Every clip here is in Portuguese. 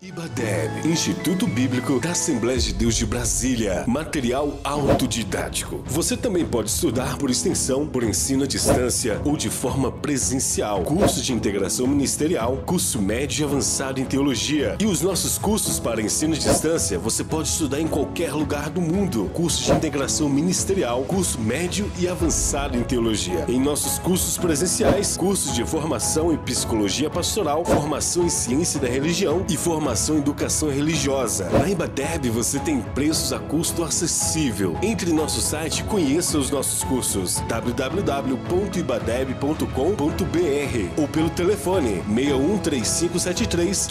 IBADEB, Instituto Bíblico da Assembleia de Deus de Brasília. Material autodidático. Você também pode estudar por extensão, por ensino à distância ou de forma presencial. Curso de integração ministerial, curso médio e avançado em teologia. E os nossos cursos para ensino à distância você pode estudar em qualquer lugar do mundo. Curso de integração ministerial, curso médio e avançado em teologia. Em nossos cursos presenciais, cursos de formação em psicologia pastoral, formação em ciência da religião e formação formação em educação religiosa. Na Embaterb você tem preços a custo acessível. Entre em nosso site e conheça os nossos cursos www.ibadeb.com.br ou pelo telefone 613573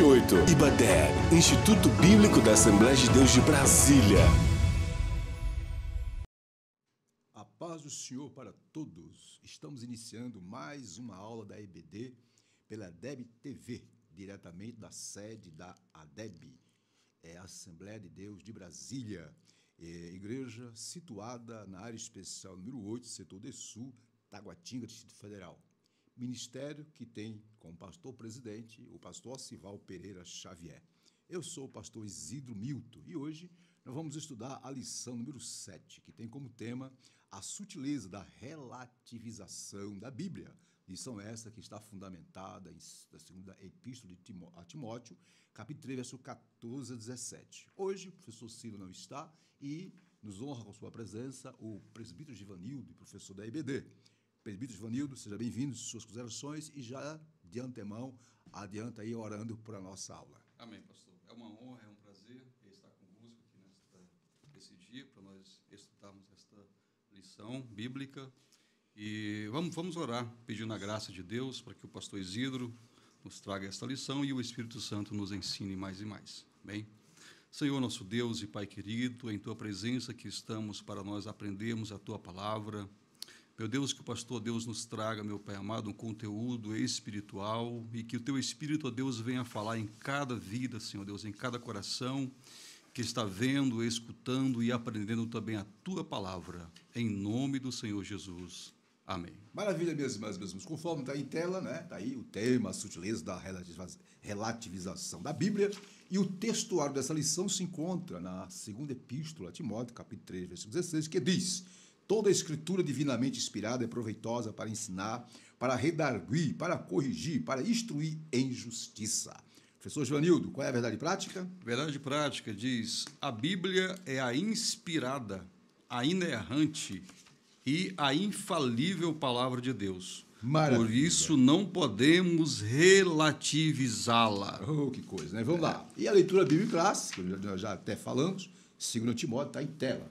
1578. Ibadeb, Instituto Bíblico da Assembleia de Deus de Brasília. A paz do Senhor para todos. Estamos iniciando mais uma aula da EBD pela DEB TV diretamente da sede da ADEB, é a Assembleia de Deus de Brasília, é, igreja situada na área especial número 8, setor de Sul, Taguatinga, Distrito Federal. Ministério que tem como pastor presidente o pastor Osival Pereira Xavier. Eu sou o pastor Isidro Milton e hoje nós vamos estudar a lição número 7, que tem como tema a sutileza da relativização da Bíblia, Lição essa que está fundamentada em, na segunda epístola de Timó, a Timóteo, capítulo 3, verso 14 a 17. Hoje o professor Ciro não está e nos honra com sua presença o presbítero Givanildo, professor da IBD. Presbítero Givanildo, seja bem-vindo, suas considerações e já de antemão adianta aí orando para a nossa aula. Amém, pastor. É uma honra, é um prazer estar convosco aqui nesta, nesse dia para nós estudarmos esta lição bíblica e vamos, vamos orar, pedindo a graça de Deus para que o pastor Isidro nos traga esta lição e o Espírito Santo nos ensine mais e mais. Bem? Senhor nosso Deus e Pai querido, em tua presença que estamos para nós aprendermos a tua palavra. Meu Deus, que o pastor Deus nos traga, meu Pai amado, um conteúdo espiritual e que o teu Espírito, ó Deus, venha falar em cada vida, Senhor Deus, em cada coração que está vendo, escutando e aprendendo também a tua palavra. Em nome do Senhor Jesus. Amém. Maravilha, minhas irmãs, meus irmãos. Conforme está em tela, né? Está aí o tema, a sutileza da relativização da Bíblia. E o textuário dessa lição se encontra na segunda epístola a Timóteo, capítulo 3, versículo 16, que diz: Toda a escritura divinamente inspirada é proveitosa para ensinar, para redarguir, para corrigir, para instruir em justiça. Professor Joanildo, qual é a verdade prática? Verdade prática diz: a Bíblia é a inspirada, a inerrante e a infalível palavra de Deus. Maravilha. Por isso não podemos relativizá-la. Oh, que coisa, né? Vamos é. lá. E a leitura bíblica clássica, nós já até falamos, 2 Timóteo está em tela.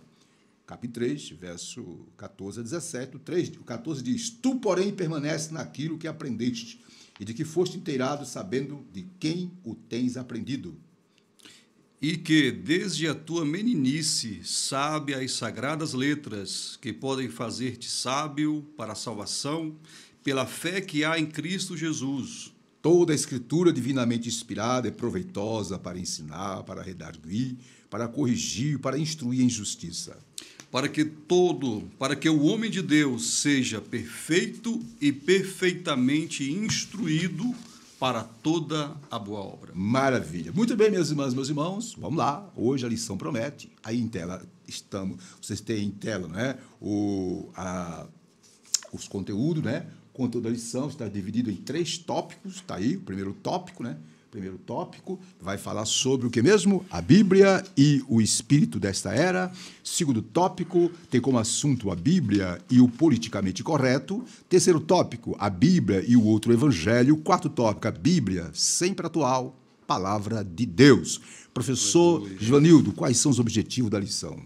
Capítulo 3, verso 14 a 17. O, 3, o 14 diz: Tu, porém, permanece naquilo que aprendeste, e de que foste inteirado, sabendo de quem o tens aprendido e que, desde a tua meninice, sabe as sagradas letras que podem fazer-te sábio para a salvação pela fé que há em Cristo Jesus. Toda a escritura divinamente inspirada é proveitosa para ensinar, para redarguir, para corrigir, para instruir em justiça. Para que todo, para que o homem de Deus seja perfeito e perfeitamente instruído para toda a boa obra. Maravilha. Muito bem, minhas irmãs, meus irmãos, vamos lá. Hoje a lição promete. Aí em tela estamos, vocês têm em tela, né? O, a, os conteúdos, né? O conteúdo da lição está dividido em três tópicos, está aí o primeiro tópico, né? primeiro tópico, vai falar sobre o que mesmo? A Bíblia e o espírito desta era. Segundo tópico, tem como assunto a Bíblia e o politicamente correto. Terceiro tópico, a Bíblia e o outro evangelho. Quarto tópico, a Bíblia sempre atual, palavra de Deus. Professor Joanildo, quais são os objetivos da lição?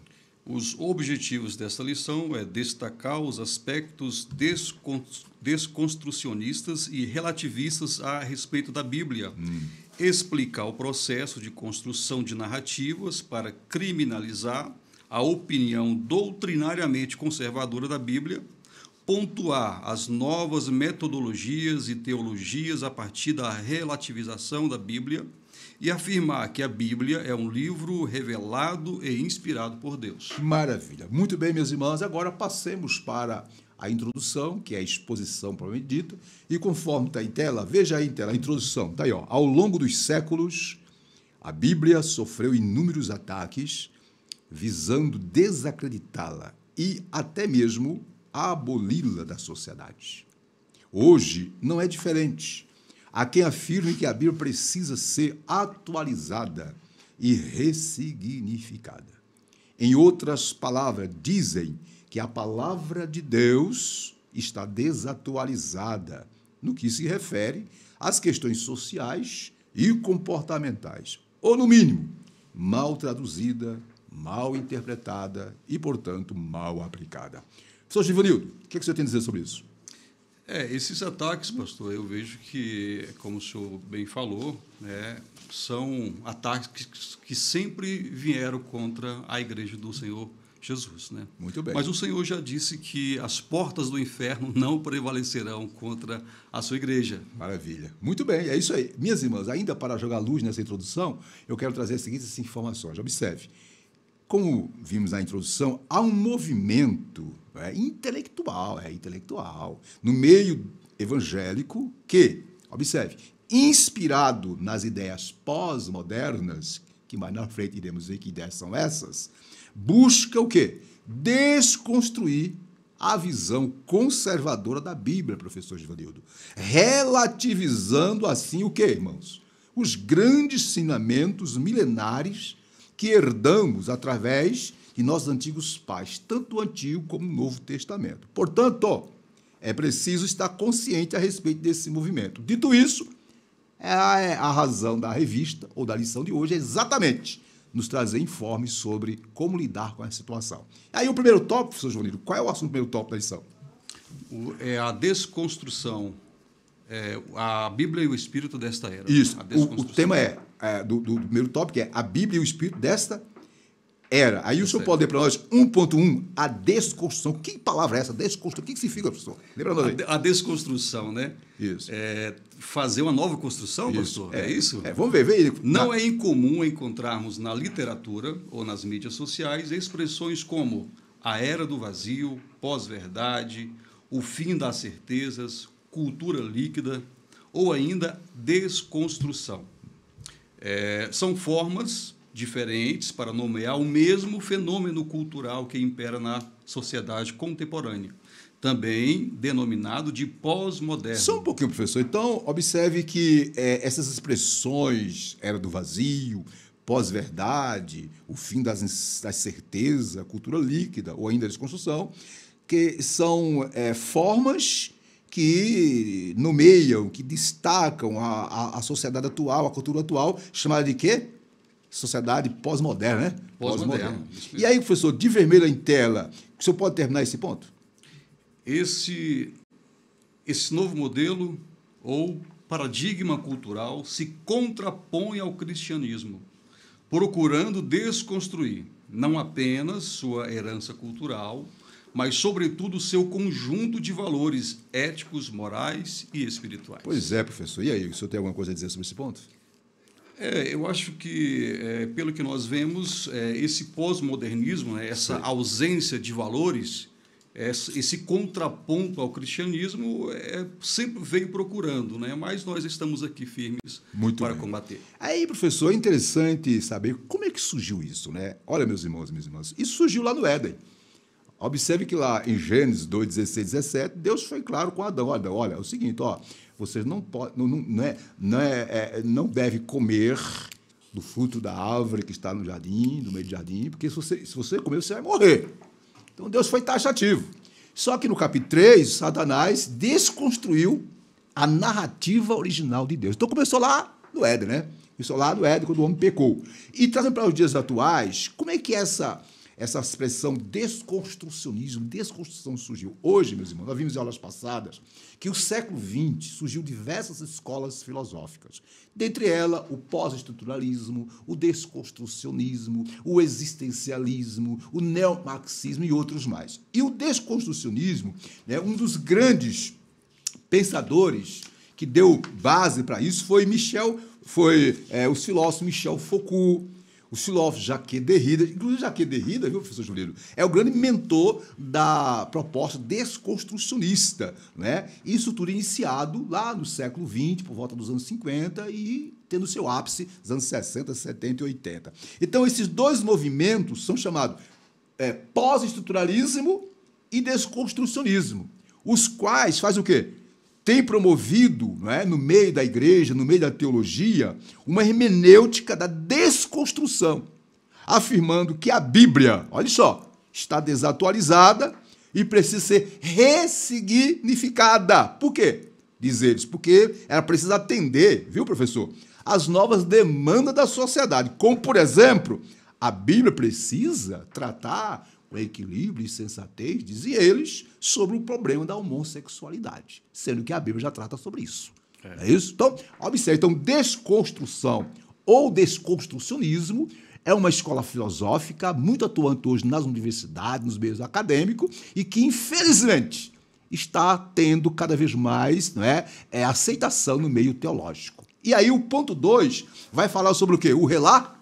Os objetivos desta lição é destacar os aspectos desconstruídos desconstrucionistas e relativistas a respeito da Bíblia. Hum. Explicar o processo de construção de narrativas para criminalizar a opinião doutrinariamente conservadora da Bíblia, pontuar as novas metodologias e teologias a partir da relativização da Bíblia e afirmar que a Bíblia é um livro revelado e inspirado por Deus. Maravilha. Muito bem, minhas irmãs agora passemos para a introdução, que é a exposição propriamente dita, e conforme está em tela, veja aí em tela a introdução, está aí, ó. Ao longo dos séculos, a Bíblia sofreu inúmeros ataques visando desacreditá-la e até mesmo aboli-la da sociedade. Hoje não é diferente. Há quem afirme que a Bíblia precisa ser atualizada e ressignificada. Em outras palavras, dizem que a palavra de Deus está desatualizada no que se refere às questões sociais e comportamentais, ou no mínimo, mal traduzida, mal interpretada e, portanto, mal aplicada. Professor Givanildo, o que, é que o senhor tem a dizer sobre isso? É, esses ataques, pastor, eu vejo que, como o senhor bem falou, né, são ataques que sempre vieram contra a Igreja do Senhor Jesus. Né? Muito bem. Mas o Senhor já disse que as portas do inferno não prevalecerão contra a sua igreja. Maravilha. Muito bem, é isso aí. Minhas irmãs, ainda para jogar luz nessa introdução, eu quero trazer as seguintes informações. Observe. Como vimos na introdução, há um movimento é, intelectual, é intelectual, no meio evangélico que, observe, inspirado nas ideias pós-modernas, que mais na frente iremos ver que ideias são essas, busca o quê? Desconstruir a visão conservadora da Bíblia, professor Givanildo. Relativizando assim o que, irmãos? Os grandes ensinamentos milenares que herdamos através de nossos antigos pais, tanto o Antigo como o Novo Testamento. Portanto, é preciso estar consciente a respeito desse movimento. Dito isso, é é a razão da revista ou da lição de hoje é exatamente nos trazer informes sobre como lidar com essa situação. Aí o primeiro tópico, professor João qual é o assunto do primeiro tópico da edição? é a desconstrução. É, a Bíblia e o Espírito desta era. Isso. O, o, tema é, é do, do, primeiro tópico é a Bíblia e o Espírito desta era era. Aí o senhor pode dizer para nós 1.1, a desconstrução. Que palavra é essa? Desconstrução. O que significa, professor? Lembra nós aí. A, desconstrução, né? Isso. É, fazer uma nova construção, isso. professor? É, é isso? É, vamos ver. ver. Não na... é incomum encontrarmos na literatura ou nas mídias sociais expressões como a era do vazio, pós-verdade, o fim das certezas, cultura líquida ou ainda desconstrução. É, são formas diferentes para nomear o mesmo fenômeno cultural que impera na sociedade contemporânea, também denominado de pós-moderno. Só um pouquinho, professor. Então, observe que é, essas expressões era do vazio, pós-verdade, o fim das, das certezas, cultura líquida ou ainda a desconstrução, que são é, formas que nomeiam, que destacam a, a, a sociedade atual, a cultura atual, chamada de quê? sociedade pós-moderna, né? Pós-moderna. Pós e aí, professor, de vermelho em tela, o senhor pode terminar esse ponto? Esse, esse novo modelo ou paradigma cultural se contrapõe ao cristianismo, procurando desconstruir não apenas sua herança cultural, mas, sobretudo, seu conjunto de valores éticos, morais e espirituais. Pois é, professor. E aí, o senhor tem alguma coisa a dizer sobre esse ponto? É, eu acho que, é, pelo que nós vemos, é, esse pós-modernismo, né, essa Sim. ausência de valores, esse contraponto ao cristianismo é, sempre veio procurando, né? mas nós estamos aqui firmes Muito para bem. combater. Aí, professor, é interessante saber como é que surgiu isso. Né? Olha, meus irmãos e minhas irmãs, isso surgiu lá no Éden. Observe que lá em Gênesis 2, 16, 17, Deus foi claro com Adão. Olha, olha, é o seguinte, ó, vocês não podem, não, não, não, é, não, é, é, não deve comer do fruto da árvore que está no jardim, no meio do jardim, porque se você, se você comer, você vai morrer. Então Deus foi taxativo. Só que no capítulo 3, Satanás desconstruiu a narrativa original de Deus. Então começou lá no Éden, né? Começou lá no Éden, quando o homem pecou. E trazendo para os dias atuais, como é que é essa essa expressão desconstrucionismo, desconstrução surgiu. Hoje, meus irmãos, nós vimos em aulas passadas que o século XX surgiu diversas escolas filosóficas, dentre elas o pós-estruturalismo, o desconstrucionismo, o existencialismo, o neomarxismo e outros mais. E o desconstrucionismo, né, um dos grandes pensadores que deu base para isso foi Michel, foi é, os Michel Foucault, o Siloff, Jaquet Derrida. Inclusive, Jaquet Derrida, viu, professor Julino? É o grande mentor da proposta desconstrucionista. Né? Isso tudo iniciado lá no século XX, por volta dos anos 50, e tendo seu ápice nos anos 60, 70 e 80. Então, esses dois movimentos são chamados é, pós-estruturalismo e desconstrucionismo, os quais fazem o quê? tem promovido, é, no meio da igreja, no meio da teologia, uma hermenêutica da desconstrução, afirmando que a Bíblia, olha só, está desatualizada e precisa ser ressignificada. Por quê? Diz eles, porque ela precisa atender, viu, professor, as novas demandas da sociedade, como, por exemplo, a Bíblia precisa tratar com equilíbrio e sensatez, dizem eles, sobre o problema da homossexualidade, sendo que a Bíblia já trata sobre isso. É, é isso? Então, observe, então, desconstrução ou desconstrucionismo é uma escola filosófica muito atuante hoje nas universidades, nos meios acadêmicos, e que, infelizmente, está tendo cada vez mais não é, é aceitação no meio teológico. E aí o ponto 2 vai falar sobre o quê? O relato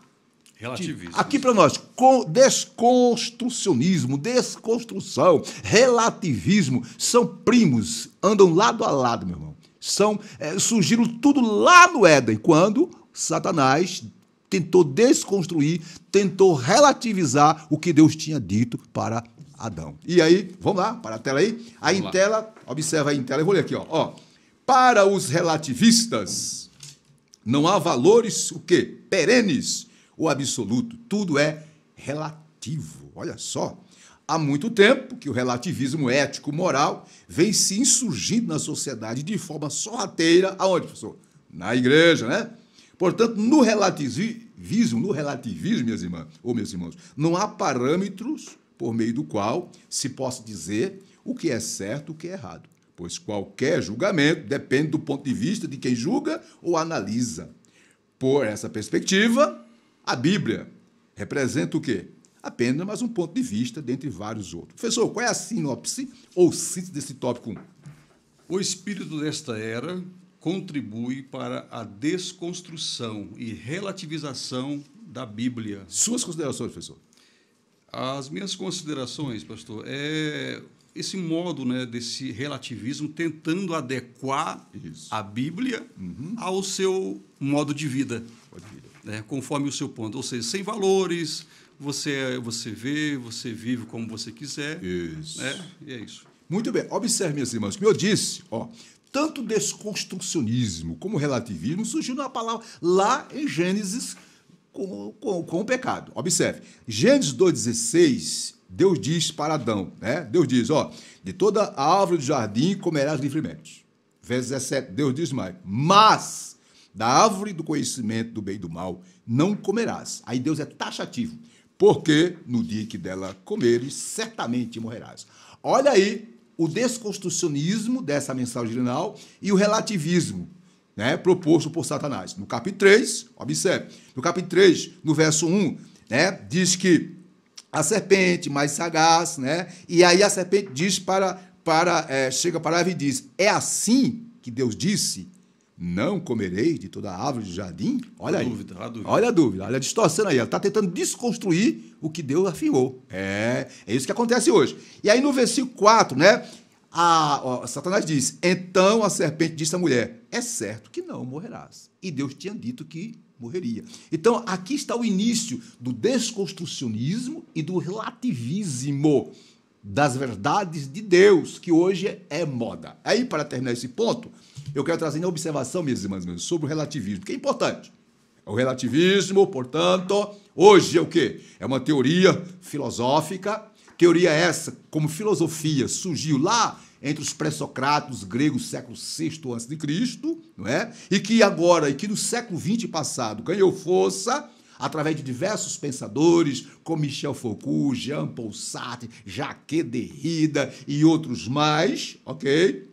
Relativismo. Aqui para nós, desconstrucionismo, desconstrução, relativismo, são primos, andam lado a lado, meu irmão. São, é, surgiram tudo lá no Éden, quando Satanás tentou desconstruir, tentou relativizar o que Deus tinha dito para Adão. E aí, vamos lá, para a tela aí. A Intela, observa a Intela, eu vou ler aqui, ó. ó. Para os relativistas, não há valores o quê? Perenes o absoluto, tudo é relativo. Olha só. Há muito tempo que o relativismo ético-moral vem se insurgindo na sociedade de forma sorrateira, aonde, professor? Na igreja, né? Portanto, no relativismo, no relativismo, minhas irmãs ou meus irmãos, não há parâmetros por meio do qual se possa dizer o que é certo, o que é errado, pois qualquer julgamento depende do ponto de vista de quem julga ou analisa. Por essa perspectiva, a Bíblia representa o quê? Apenas mais um ponto de vista dentre vários outros. Professor, qual é a sinopse ou síntese desse tópico O espírito desta era contribui para a desconstrução e relativização da Bíblia. Suas considerações, professor? As minhas considerações, pastor, é esse modo né, desse relativismo tentando adequar Isso. a Bíblia uhum. ao seu modo de vida né, conforme o seu ponto. Ou seja, sem valores, você, você vê, você vive como você quiser. Isso. Né? E é isso. Muito bem. Observe, minhas irmãs, como eu disse, ó, tanto desconstrucionismo como relativismo surgiu na palavra lá em Gênesis com, com, com o pecado. Observe, Gênesis 2,16, Deus diz para Adão, né? Deus diz, ó, de toda a árvore do jardim comerás livremente. Verso 17, Deus diz mais, mas da árvore do conhecimento do bem e do mal não comerás. Aí Deus é taxativo, porque no dia que dela comeres, certamente morrerás. Olha aí o desconstrucionismo dessa mensagem original e o relativismo né, proposto por Satanás. No capítulo 3, observe, no capítulo 3, no verso 1, né, diz que a serpente mais sagaz, né? E aí a serpente diz para, para é, chega para a árvore e diz: É assim que Deus disse, não comerei de toda a árvore do jardim? Olha a aí. Dúvida, a dúvida. Olha a dúvida, olha a distorção aí. Ela está tentando desconstruir o que Deus afirmou. É, é isso que acontece hoje. E aí no versículo 4, né? A, ó, Satanás diz: Então a serpente disse à mulher: É certo que não morrerás. E Deus tinha dito que morreria. Então aqui está o início do desconstrucionismo e do relativismo das verdades de Deus, que hoje é moda. Aí, para terminar esse ponto, eu quero trazer uma observação, minhas irmãs, minhas, sobre o relativismo, que é importante. O relativismo, portanto, hoje é o quê? É uma teoria filosófica. Teoria é essa, como filosofia, surgiu lá entre os pré-socráticos gregos, século VI a.C., não é? E que agora, e que no século XX passado ganhou força através de diversos pensadores, como Michel Foucault, Jean Paul Sartre, Jacques Derrida e outros mais, ok?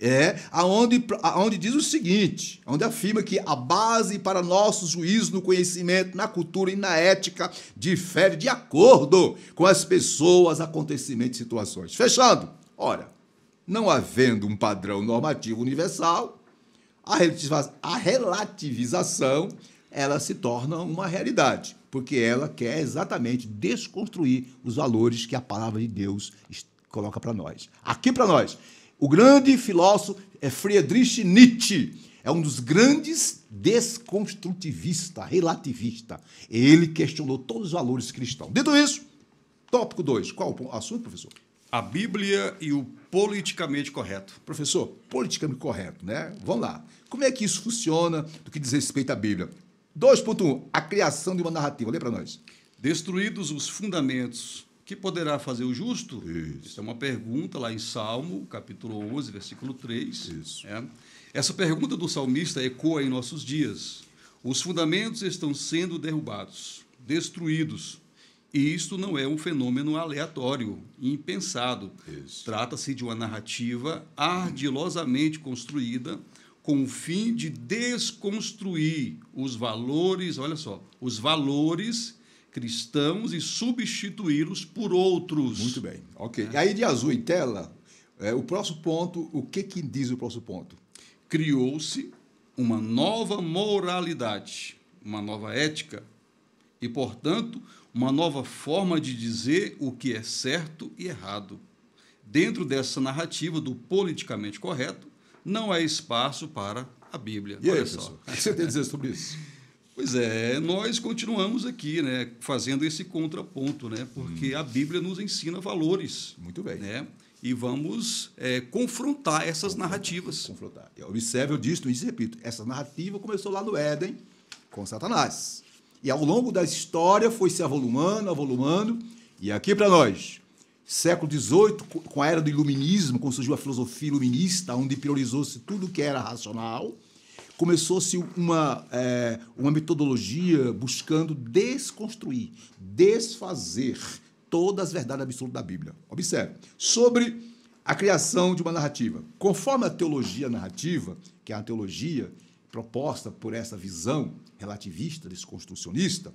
É, aonde, aonde diz o seguinte, onde afirma que a base para nosso juízo no conhecimento, na cultura e na ética difere de acordo com as pessoas, acontecimentos e situações. Fechando. Ora, não havendo um padrão normativo universal, a relativização ela se torna uma realidade, porque ela quer exatamente desconstruir os valores que a palavra de Deus coloca para nós. Aqui para nós, o grande filósofo é Friedrich Nietzsche. É um dos grandes desconstrutivistas, relativista. Ele questionou todos os valores cristãos. Dito isso, tópico 2. Qual o assunto, professor? A Bíblia e o politicamente correto. Professor, politicamente correto, né? Vamos lá. Como é que isso funciona do que diz respeito à Bíblia? 2.1. A criação de uma narrativa. Lê para nós. Destruídos os fundamentos que poderá fazer o justo? Isso. Isso é uma pergunta lá em Salmo, capítulo 11, versículo 3. Isso. É. Essa pergunta do salmista ecoa em nossos dias. Os fundamentos estão sendo derrubados, destruídos. E isto não é um fenômeno aleatório, impensado. Trata-se de uma narrativa ardilosamente construída com o fim de desconstruir os valores, olha só, os valores cristãos e substituí-los por outros. Muito bem, ok. É. Aí de azul em tela, é, o próximo ponto, o que, que diz o próximo ponto? Criou-se uma nova moralidade, uma nova ética e, portanto, uma nova forma de dizer o que é certo e errado. Dentro dessa narrativa do politicamente correto, não há espaço para a Bíblia. E Olha aí, só. Professor, o que você tem a dizer sobre isso? Pois é, nós continuamos aqui, né, fazendo esse contraponto, né, porque hum. a Bíblia nos ensina valores. Muito bem. Né, e vamos é, confrontar essas confrontar, narrativas. Confrontar. Observe, eu disse, e repito, essa narrativa começou lá no Éden com Satanás. E ao longo da história foi se avolumando, avolumando. E aqui para nós, século XVIII, com a era do iluminismo, quando surgiu a filosofia iluminista, onde priorizou-se tudo que era racional, começou-se uma, é, uma metodologia buscando desconstruir, desfazer todas as verdades absolutas da Bíblia. Observe, sobre a criação de uma narrativa. Conforme a teologia narrativa, que é a teologia proposta por essa visão relativista, desconstrucionista,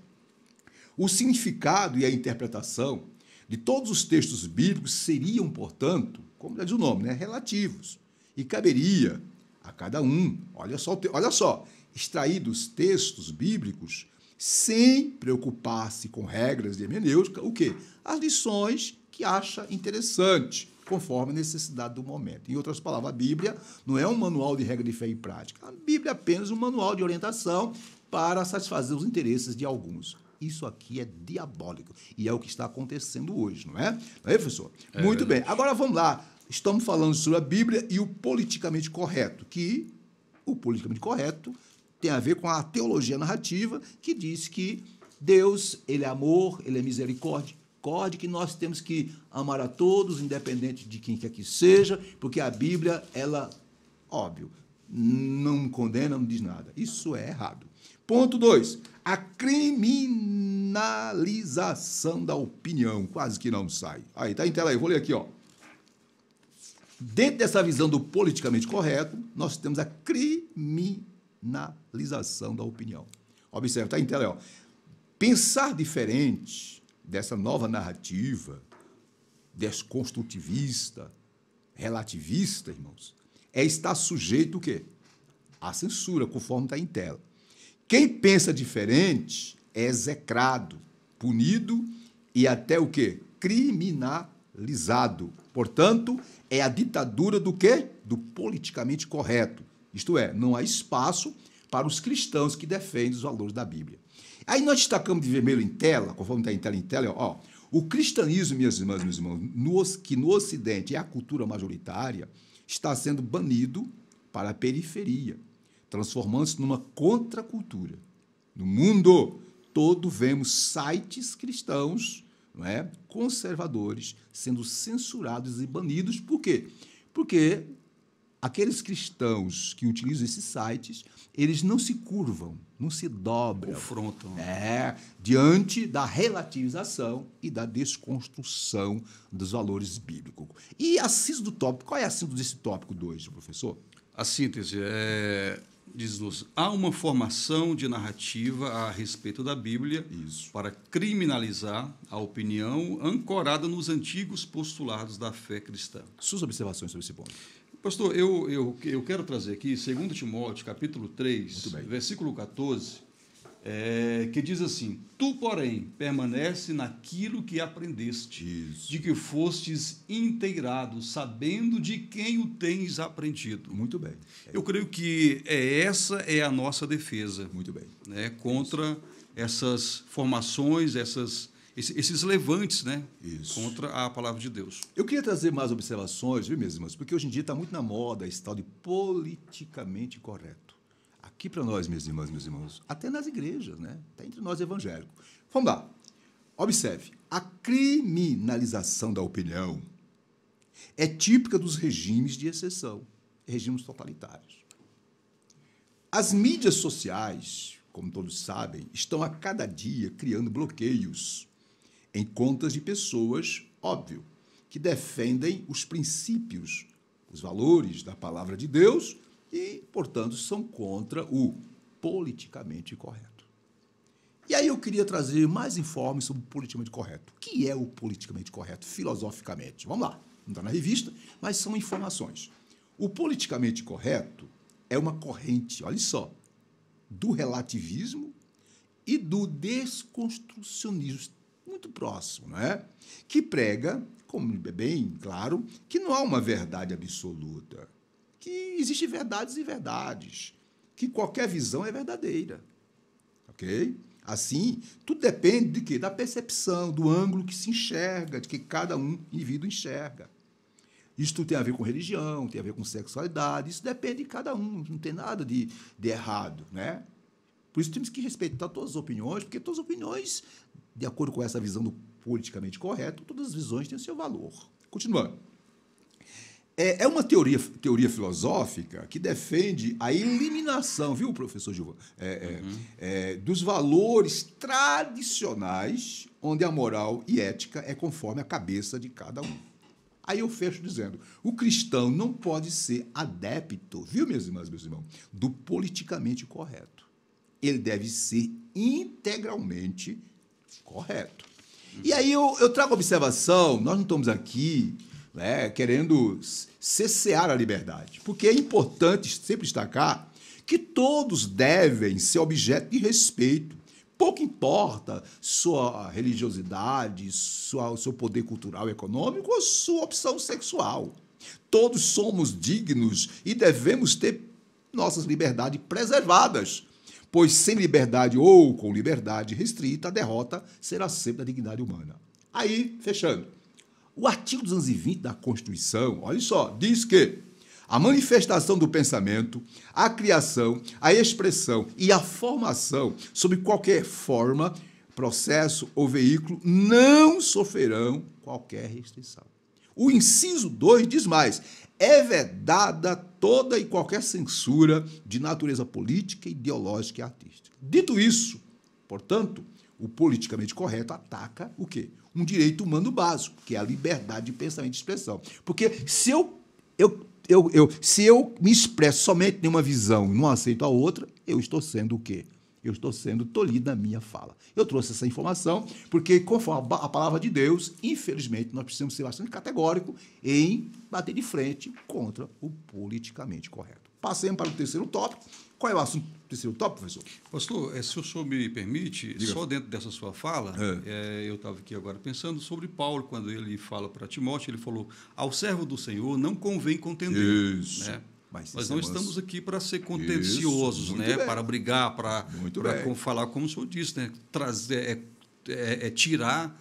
o significado e a interpretação de todos os textos bíblicos seriam, portanto, como já diz o nome, né, relativos. E caberia a cada um. Olha só, olha só, extrair dos textos bíblicos sem preocupar-se com regras de hermenêutica, o quê? As lições que acha interessante, conforme a necessidade do momento. Em outras palavras, a Bíblia não é um manual de regra de fé e prática. A Bíblia é apenas um manual de orientação para satisfazer os interesses de alguns. Isso aqui é diabólico. E é o que está acontecendo hoje, não é? Não é, professor? É Muito bem. Agora vamos lá estamos falando sobre a Bíblia e o politicamente correto, que o politicamente correto tem a ver com a teologia narrativa que diz que Deus, ele é amor, ele é misericórdia, que nós temos que amar a todos, independente de quem quer que seja, porque a Bíblia, ela, óbvio, não condena, não diz nada. Isso é errado. Ponto 2. A criminalização da opinião. Quase que não sai. Aí, tá em tela aí, vou ler aqui, ó. Dentro dessa visão do politicamente correto, nós temos a criminalização da opinião. Observe, está em tela. Ó. Pensar diferente dessa nova narrativa desconstrutivista, relativista, irmãos, é estar sujeito o quê? À censura, conforme está em tela. Quem pensa diferente é execrado, punido e até o quê? Criminalizado Lisado, Portanto, é a ditadura do quê? Do politicamente correto. Isto é, não há espaço para os cristãos que defendem os valores da Bíblia. Aí nós destacamos de vermelho em tela, conforme está em tela em tela, ó, o cristianismo, minhas irmãs, meus irmãos, no, que no Ocidente é a cultura majoritária, está sendo banido para a periferia, transformando-se numa contracultura. No mundo todo vemos sites cristãos não é? conservadores sendo censurados e banidos. Por quê? Porque aqueles cristãos que utilizam esses sites, eles não se curvam, não se dobram. Confrontam. É, diante da relativização e da desconstrução dos valores bíblicos. E a síntese do tópico, qual é a síntese desse tópico 2, professor? A síntese é diz-nos, há uma formação de narrativa a respeito da Bíblia Isso. para criminalizar a opinião ancorada nos antigos postulados da fé cristã. Suas observações sobre esse ponto. Pastor, eu, eu, eu quero trazer aqui, 2 Timóteo, capítulo 3, versículo 14, é, que diz assim: Tu, porém, permanece naquilo que aprendeste, Isso. de que fostes inteirado, sabendo de quem o tens aprendido. Muito bem. É. Eu creio que é, essa é a nossa defesa. Muito bem. Né, contra Isso. essas formações, essas, esses levantes né, Isso. contra a palavra de Deus. Eu queria trazer mais observações, viu, mesmo? Porque hoje em dia está muito na moda esse tal de politicamente correto que para nós, minhas irmãs, meus irmãos, até nas igrejas, né? Até entre nós evangélicos. Vamos lá. Observe, a criminalização da opinião é típica dos regimes de exceção, regimes totalitários. As mídias sociais, como todos sabem, estão a cada dia criando bloqueios em contas de pessoas, óbvio, que defendem os princípios, os valores da palavra de Deus e, portanto, são contra o politicamente correto. E aí eu queria trazer mais informes sobre o politicamente correto. O que é o politicamente correto, filosoficamente? Vamos lá, não está na revista, mas são informações. O politicamente correto é uma corrente, olha só, do relativismo e do desconstrucionismo, muito próximo, não é? Que prega, como é bem claro, que não há uma verdade absoluta que existem verdades e verdades, que qualquer visão é verdadeira. OK? Assim, tudo depende de quê? Da percepção, do ângulo que se enxerga, de que cada um indivíduo enxerga. Isso tem a ver com religião, tem a ver com sexualidade, isso depende de cada um, não tem nada de, de errado, né? Por isso temos que respeitar todas as opiniões, porque todas as opiniões, de acordo com essa visão do politicamente correto, todas as visões têm seu valor. Continuando. É, é, uma teoria, teoria filosófica que defende a eliminação, viu, professor Gilvão? É, é, uhum. é, é, dos valores tradicionais, onde a moral e ética é conforme a cabeça de cada um. Aí eu fecho dizendo: o cristão não pode ser adepto, viu, minhas irmãs, meus irmãos, do politicamente correto. Ele deve ser integralmente correto. Uhum. E aí eu, eu trago observação, nós não estamos aqui né, querendo cessear a liberdade. Porque é importante sempre destacar que todos devem ser objeto de respeito. Pouco importa sua religiosidade, sua, seu poder cultural e econômico ou sua opção sexual. Todos somos dignos e devemos ter nossas liberdades preservadas, pois sem liberdade ou com liberdade restrita, a derrota será sempre a dignidade humana. Aí, fechando. O artigo 220 da Constituição, olha só, diz que a manifestação do pensamento, a criação, a expressão e a formação, sob qualquer forma, processo ou veículo, não sofrerão qualquer restrição. O inciso 2 diz mais: é vedada toda e qualquer censura de natureza política, ideológica e artística. Dito isso, portanto, o politicamente correto ataca o quê? um direito humano básico, que é a liberdade de pensamento e expressão. Porque se eu, eu, eu, eu, se eu me expresso somente em uma visão e não aceito a outra, eu estou sendo o quê? Eu estou sendo tolhido na minha fala. Eu trouxe essa informação porque, conforme a palavra de Deus, infelizmente, nós precisamos ser bastante categórico em bater de frente contra o politicamente correto. Passemos para o terceiro tópico, qual é o assunto principal top, professor? Pastor, eh, se o senhor me permite, Diga. só dentro dessa sua fala, é. É, eu estava aqui agora pensando sobre Paulo, quando ele fala para Timóteo, ele falou: Ao servo do Senhor não convém contender. Isso. Né? Mas Nós é não estamos aqui para ser contenciosos, né? para brigar, para, falar, como o senhor disse, né? Trazer, é, é, é tirar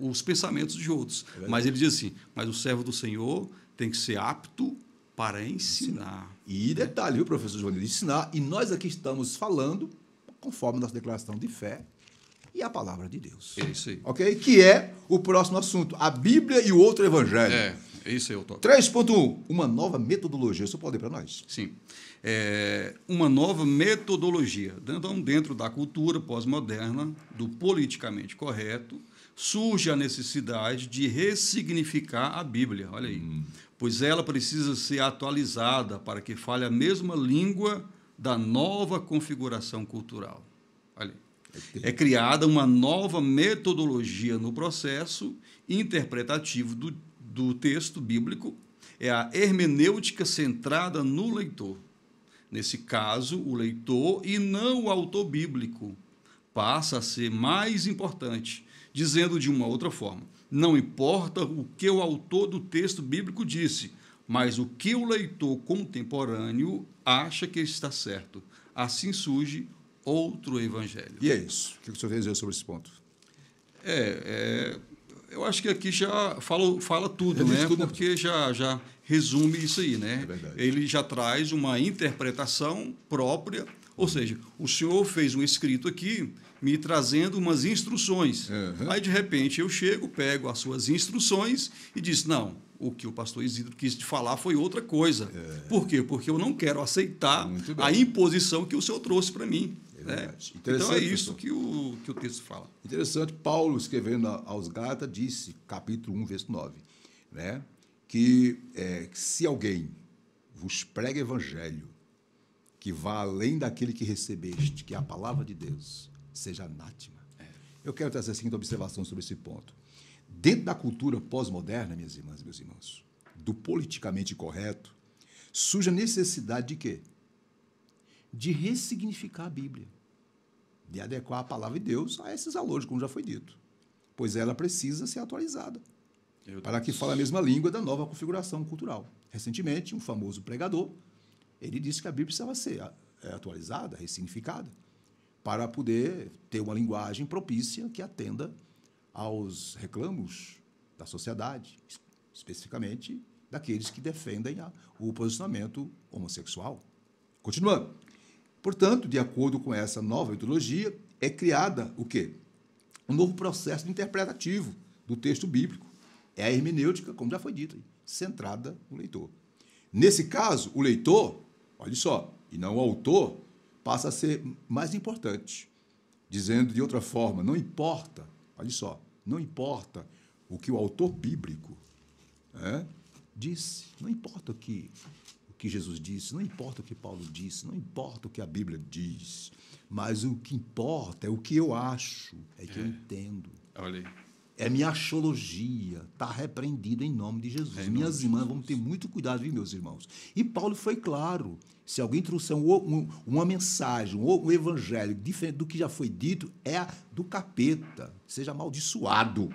os pensamentos de outros. mas ele diz assim: Mas o servo do Senhor tem que ser apto para ensinar. E né? detalhe, viu, professor João, ensinar. E nós aqui estamos falando conforme nossa declaração de fé e a palavra de Deus. É isso aí. Ok? Que é o próximo assunto: a Bíblia e o outro evangelho. É, é isso aí, Otávio. 3.1, uma nova metodologia. Isso pode ir para nós? Sim. É uma nova metodologia. Então, dentro da cultura pós-moderna, do politicamente correto, surge a necessidade de ressignificar a Bíblia. Olha aí. Hum pois ela precisa ser atualizada para que fale a mesma língua da nova configuração cultural. Olha, é criada uma nova metodologia no processo interpretativo do, do texto bíblico, é a hermenêutica centrada no leitor. Nesse caso, o leitor e não o autor bíblico passa a ser mais importante, dizendo de uma outra forma não importa o que o autor do texto bíblico disse, mas o que o leitor contemporâneo acha que está certo. Assim surge outro evangelho. E é isso. O que o senhor quer dizer sobre esse ponto? É, é, eu acho que aqui já fala, fala tudo, Ele né? Tudo. Porque já, já resume isso aí, né? É verdade. Ele já traz uma interpretação própria, ou seja, o senhor fez um escrito aqui me trazendo umas instruções. Uhum. Aí, de repente, eu chego, pego as suas instruções e diz: não, o que o pastor Isidro quis te falar foi outra coisa. É. Por quê? Porque eu não quero aceitar a imposição que o senhor trouxe para mim. É né? Então é isso que o, que o texto fala. Interessante, Paulo, escrevendo aos Gálatas, disse, capítulo 1, verso 9, né? que é, se alguém vos prega evangelho que vá além daquele que recebeste, que é a palavra de Deus, seja anátema. É. Eu quero trazer a seguinte observação sobre esse ponto. Dentro da cultura pós-moderna, minhas irmãs e meus irmãos, do politicamente correto, surge a necessidade de quê? De ressignificar a Bíblia, de adequar a palavra de Deus a esses valores, como já foi dito. Pois ela precisa ser atualizada Eu para que fale a mesma língua da nova configuração cultural. Recentemente, um famoso pregador, ele disse que a Bíblia precisava ser ah, é, atualizada, ressignificada para poder ter uma linguagem propícia que atenda aos reclamos da sociedade, especificamente daqueles que defendem a, o posicionamento homossexual. Continuando. Portanto, de acordo com essa nova ideologia, é criada o quê? Um novo processo interpretativo do texto bíblico. É a hermenêutica, como já foi dito, centrada no leitor. Nesse caso, o leitor, olha só, e não o autor, passa a ser mais importante. Dizendo de outra forma, não importa, olha só, não importa o que o autor bíblico é, disse, não importa o que, o que Jesus disse, não importa o que Paulo disse, não importa o que a Bíblia diz, mas o que importa é o que eu acho, é que é. eu entendo. Olha aí. É minha axiologia, está repreendido em nome de Jesus. É, Minhas irmãs vão ter muito cuidado, viu, meus irmãos? E Paulo foi claro. Se alguém trouxer um, um, uma mensagem ou um, evangelho diferente do que já foi dito, é a do capeta. Seja amaldiçoado.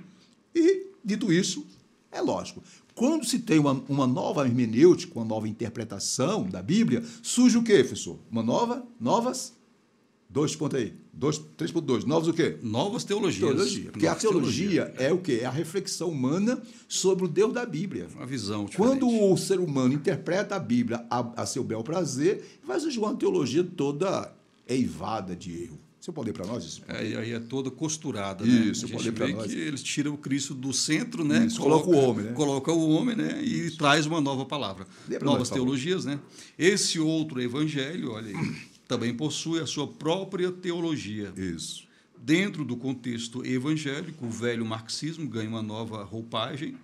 E, dito isso, é lógico. Quando se tem uma, uma nova hermenêutica, uma nova interpretação da Bíblia, surge o quê, professor? Uma nova, novas Dois pontos aí. Dois, 3.2. Novos o quê? Novas teologias. Teologia. Porque Nova a teologia, teologia, é o quê? É a reflexão humana sobre o Deus da Bíblia. Uma visão diferente. Quando o ser humano interpreta a Bíblia a, a seu bel prazer, vai surgir uma teologia toda eivada de erro. Você pode ler para nós isso? É, aí é toda costurada, isso, né? Isso, pode ler para nós. que eles tiram o Cristo do centro, né? Isso, coloca, coloca, o homem, né? Coloca o homem, né? E isso. traz uma nova palavra. Novas nós, teologias, né? Esse outro evangelho, olha aí também possui a sua própria teologia. Isso. Dentro do contexto evangélico, o velho marxismo ganha uma nova roupagem,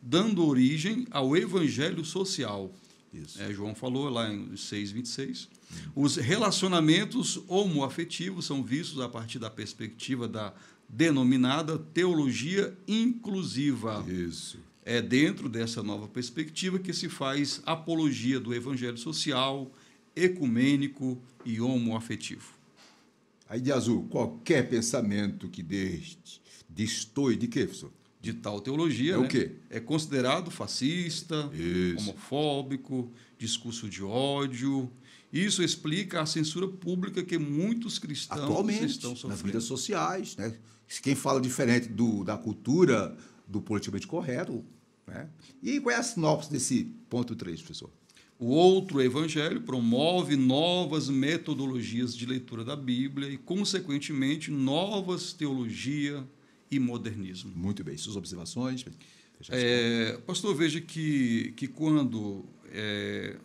dando origem ao evangelho social. Isso. É, João falou lá em 6,26. Os relacionamentos homoafetivos são vistos a partir da perspectiva da denominada teologia inclusiva. Isso. É dentro dessa nova perspectiva que se faz apologia do evangelho social, ecumênico e homoafetivo. Aí de azul, qualquer pensamento que deste destoie de quê, professor? De tal teologia. É né? o quê? É considerado fascista, Isso. homofóbico, discurso de ódio. Isso explica a censura pública que muitos cristãos Atualmente, estão sofrendo. Nas vidas sociais, né? Quem fala diferente do, da cultura do politicamente correto. Né? E qual é a sinopse desse ponto 3, professor? O outro evangelho promove novas metodologias de leitura da Bíblia e, consequentemente, novas teologia e modernismo. Muito bem, suas observações? É, pastor, veja que, que quando é,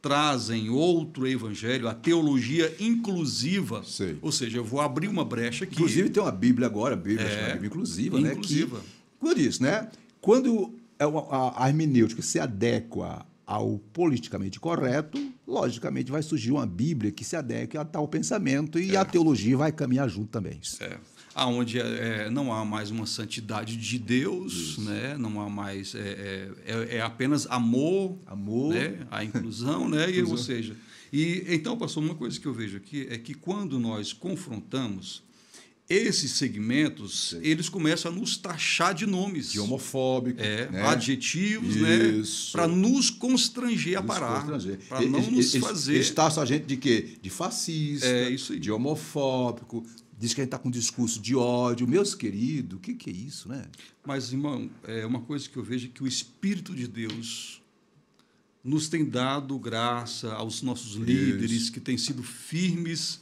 trazem outro evangelho, a teologia inclusiva, Sei. ou seja, eu vou abrir uma brecha aqui. Inclusive tem uma Bíblia agora, a Bíblia, é, Bíblia inclusiva, né? inclusiva, né? quando isso, é né? Quando a, a, a hermenêutica se adequa ao politicamente correto, logicamente vai surgir uma Bíblia que se adeque a tal pensamento e é. a teologia vai caminhar junto também. É. Onde é, não há mais uma santidade de Deus, né? não há mais. É, é, é, é, apenas amor, amor. Né? a inclusão, né? E, ou seja. E, então, pastor, uma coisa que eu vejo aqui é que quando nós confrontamos esses segmentos, eles começam a nos taxar de nomes. De homofóbico. É, né? adjetivos, né? Isso. né? Para nos constranger a parar. Para não eles, nos eles, fazer. Eles taxam a gente de quê? De fascista, é, de homofóbico, diz que a gente está com um discurso de ódio. Meus queridos, o que, que, é isso, né? Mas, irmão, é uma coisa que eu vejo é que o Espírito de Deus nos tem dado graça aos nossos líderes que têm sido firmes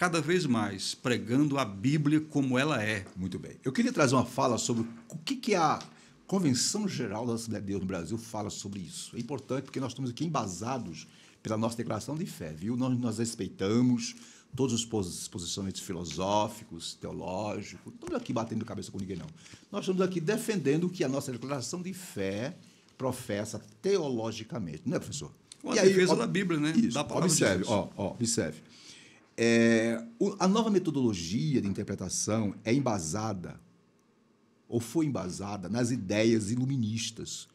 cada vez mais, pregando a Bíblia como ela é. Muito bem. Eu queria trazer uma fala sobre o que, que a Convenção Geral da Assembleia de Deus no Brasil fala sobre isso. É importante porque nós estamos aqui embasados pela nossa declaração de fé, viu? Nós, nós respeitamos todos os posicionamentos filosóficos, teológicos, não estamos aqui batendo cabeça com ninguém, não. Nós estamos aqui defendendo que a nossa declaração de fé professa teologicamente, não é, professor? Uma e defesa aí, da Bíblia, né? Isso, da observe, ó, ó, observe. É, a nova metodologia de interpretação é embasada, ou foi embasada, nas ideias iluministas.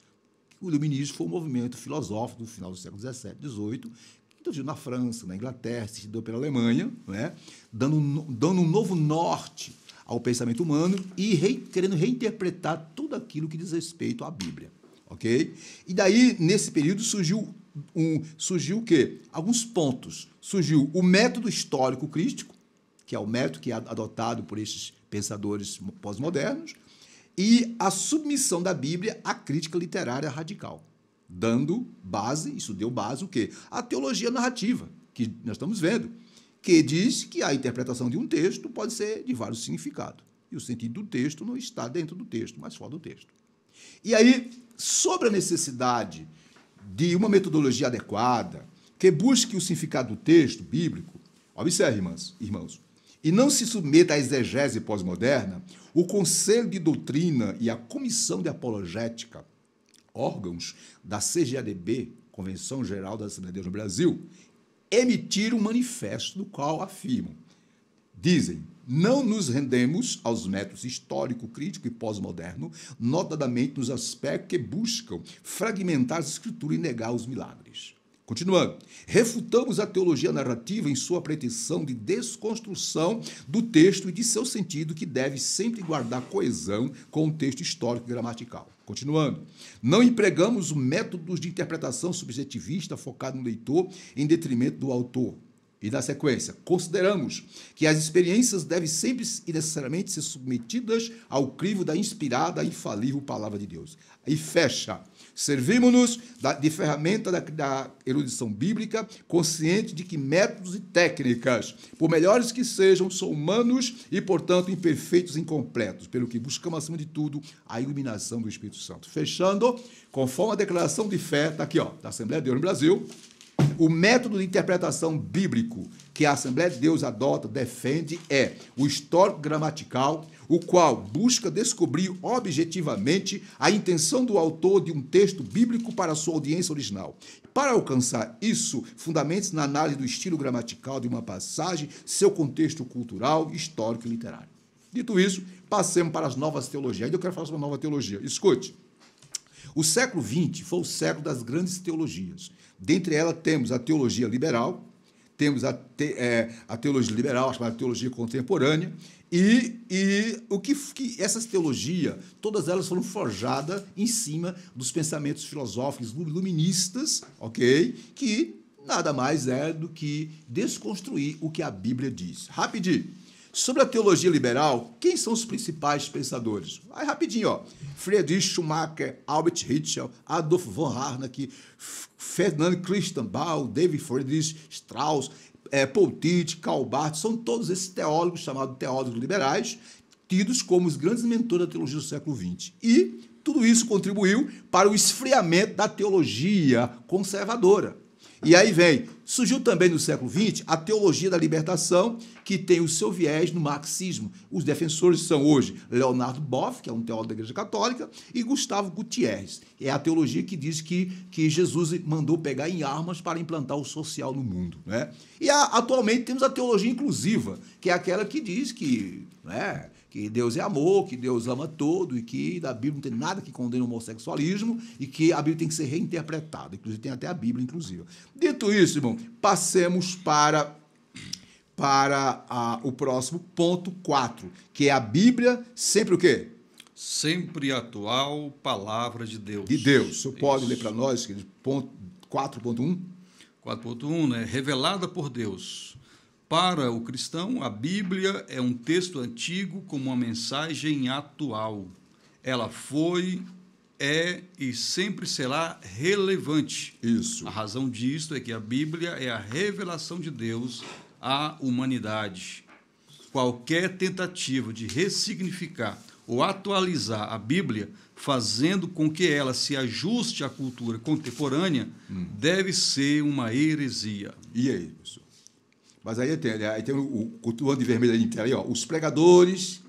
O iluminismo foi um movimento filosófico do final do século XVII, XVIII, que surgiu na França, na Inglaterra, se estudou pela Alemanha, né? dando, um, dando um novo norte ao pensamento humano e querendo reinterpretar tudo aquilo que diz respeito à Bíblia. ok? E daí, nesse período, surgiu um, surgiu o quê? Alguns pontos. Surgiu o método histórico crítico, que é o método que é adotado por esses pensadores pós-modernos, e a submissão da Bíblia à crítica literária radical, dando base, isso deu base o quê? A teologia narrativa, que nós estamos vendo, que diz que a interpretação de um texto pode ser de vários significados. E o sentido do texto não está dentro do texto, mas fora do texto. E aí, sobre a necessidade de uma metodologia adequada, que busque o significado do texto bíblico, observe, irmãs, irmãos, e não se submeta à exegese pós-moderna, o Conselho de Doutrina e a Comissão de Apologética, órgãos da CGADB, Convenção Geral da Assembleia de Deus no Brasil, emitiram um manifesto no qual afirmam, dizem, não nos rendemos aos métodos histórico, crítico e pós-moderno, notadamente nos aspectos que buscam fragmentar a escritura e negar os milagres. Continuando, refutamos a teologia narrativa em sua pretensão de desconstrução do texto e de seu sentido, que deve sempre guardar coesão com o texto histórico e gramatical. Continuando, não empregamos métodos de interpretação subjetivista focado no leitor em detrimento do autor e na sequência, consideramos que as experiências devem sempre e necessariamente ser submetidas ao crivo da inspirada e infalível palavra de Deus. E fecha. Servimos-nos de ferramenta da, da, erudição bíblica, consciente de que métodos e técnicas, por melhores que sejam, são humanos e, portanto, imperfeitos e incompletos, pelo que buscamos, acima de tudo, a iluminação do Espírito Santo. Fechando, conforme a declaração de fé, está aqui, ó, da Assembleia de Deus no Brasil, o método de interpretação bíblico que a Assembleia de Deus adota, defende, é o histórico gramatical, o qual busca descobrir objetivamente a intenção do autor de um texto bíblico para sua audiência original. Para alcançar isso, fundamenta-se na análise do estilo gramatical de uma passagem, seu contexto cultural, histórico e literário. Dito isso, passemos para as novas teologias. Ainda eu quero falar sobre a nova teologia. Escute. O século XX foi o século das grandes teologias. Dentre elas temos a teologia liberal, temos a, te, é, a teologia liberal, chamada teologia contemporânea, e, e o que, que essas teologias, todas elas foram forjadas em cima dos pensamentos filosóficos luministas, ok? Que nada mais é do que desconstruir o que a Bíblia diz. Rapidinho. Sobre a teologia liberal, quem são os principais pensadores? Aí rapidinho, ó. Friedrich Schumacher, Albert Hitchell, Adolf von Harnack, Ferdinand Christenbaum, David Friedrich Strauss, é, Paul Titt, Karl Barth, são todos esses teólogos chamados teólogos liberais, tidos como os grandes mentores da teologia do século XX. E tudo isso contribuiu para o esfriamento da teologia conservadora e aí vem, surgiu também no século XX a teologia da libertação, que tem o seu viés no marxismo. Os defensores são hoje Leonardo Boff, que é um teólogo da Igreja Católica, e Gustavo Gutierrez. É a teologia que diz que, que Jesus mandou pegar em armas para implantar o social no mundo. Né? E a, atualmente temos a teologia inclusiva, que é aquela que diz que. Né, que Deus é amor, que Deus ama todo e que da Bíblia não tem nada que condene o homossexualismo e que a Bíblia tem que ser reinterpretada. Inclusive, tem até a Bíblia, inclusive. Dito isso, irmão, passemos para para a, o próximo ponto 4, que é a Bíblia sempre o quê? Sempre atual palavra de Deus. De Deus. Você pode isso. ler para nós, querido, é ponto 4.1? 4.1, né? Revelada por Deus para o cristão, a Bíblia é um texto antigo com uma mensagem atual. Ela foi, é e sempre será relevante. Isso. A razão disto é que a Bíblia é a revelação de Deus à humanidade. Qualquer tentativa de ressignificar ou atualizar a Bíblia, fazendo com que ela se ajuste à cultura contemporânea, hum. deve ser uma heresia. E aí, professor? Mas aí tem, aí tem o cultuador de vermelho ali aí, ó, os pregadores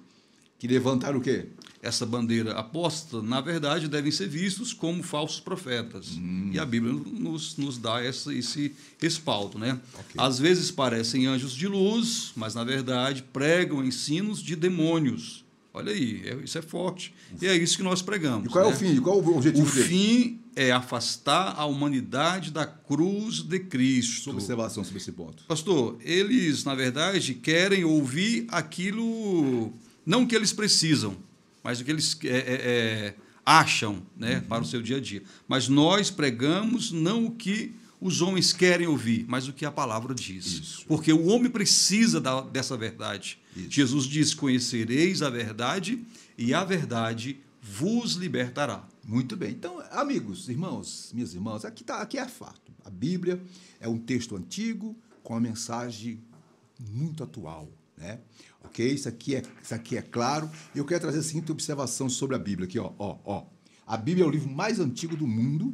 que levantaram o quê? Essa bandeira aposta, na verdade, devem ser vistos como falsos profetas. Hum. E a Bíblia nos, nos dá essa, esse respaldo. Né? Okay. Às vezes parecem anjos de luz, mas, na verdade, pregam ensinos de demônios. Olha aí, é, isso é forte. E é isso que nós pregamos. E qual né? é o né? fim? Qual é o objetivo? O dele? fim é afastar a humanidade da cruz de Cristo. Sua observação sobre esse ponto. Pastor, eles, na verdade, querem ouvir aquilo, não que eles precisam, mas o que eles é, é, é, acham né, uhum. para o seu dia a dia. Mas nós pregamos não o que os homens querem ouvir, mas o que a palavra diz. Isso. Porque o homem precisa da, dessa verdade. Isso. Jesus diz: Conhecereis a verdade, e a verdade vos libertará. Muito bem. Então, amigos, irmãos, minhas irmãs, aqui, tá, aqui é fato. A Bíblia é um texto antigo com uma mensagem muito atual, né? Ok? Isso aqui é, isso aqui é claro. E eu quero trazer a seguinte observação sobre a Bíblia aqui, ó, ó, ó. A Bíblia é o livro mais antigo do mundo